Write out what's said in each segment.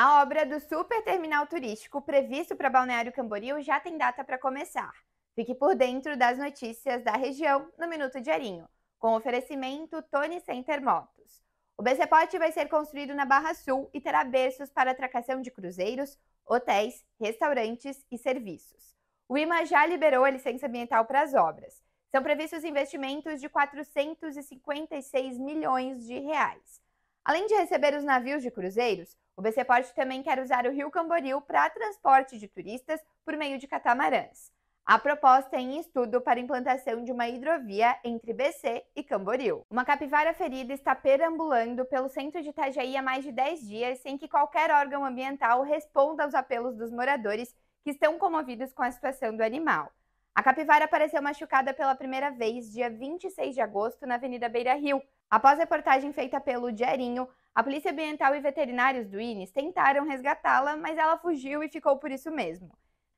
A obra do super terminal turístico previsto para Balneário Camboriú já tem data para começar. Fique por dentro das notícias da região no Minuto Diarinho, com oferecimento Tony Center Motos. O BCPOT vai ser construído na Barra Sul e terá berços para atracação de cruzeiros, hotéis, restaurantes e serviços. O IMA já liberou a licença ambiental para as obras. São previstos investimentos de 456 milhões de reais. Além de receber os navios de cruzeiros, o BC Porte também quer usar o Rio Camboriú para transporte de turistas por meio de catamarãs. A proposta é em estudo para implantação de uma hidrovia entre BC e Camboriú. Uma capivara ferida está perambulando pelo centro de Itajaí há mais de 10 dias sem que qualquer órgão ambiental responda aos apelos dos moradores que estão comovidos com a situação do animal. A capivara apareceu machucada pela primeira vez dia 26 de agosto na Avenida Beira Rio. Após reportagem feita pelo Diarinho, a Polícia Ambiental e veterinários do INES tentaram resgatá-la, mas ela fugiu e ficou por isso mesmo.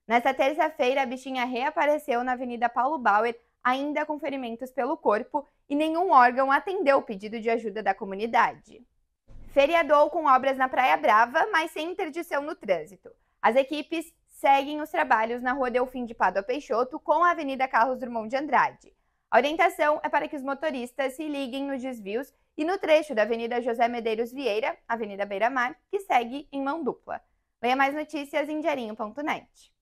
Nesta terça-feira, a bichinha reapareceu na Avenida Paulo Bauer, ainda com ferimentos pelo corpo, e nenhum órgão atendeu o pedido de ajuda da comunidade. Feriadou com obras na Praia Brava, mas sem interdição no trânsito. As equipes seguem os trabalhos na Rua Delfim de Pádua Peixoto com a Avenida Carlos Drummond de Andrade. A orientação é para que os motoristas se liguem nos desvios e no trecho da Avenida José Medeiros Vieira, Avenida Beira Mar, que segue em mão dupla. Leia mais notícias em diarinho.net.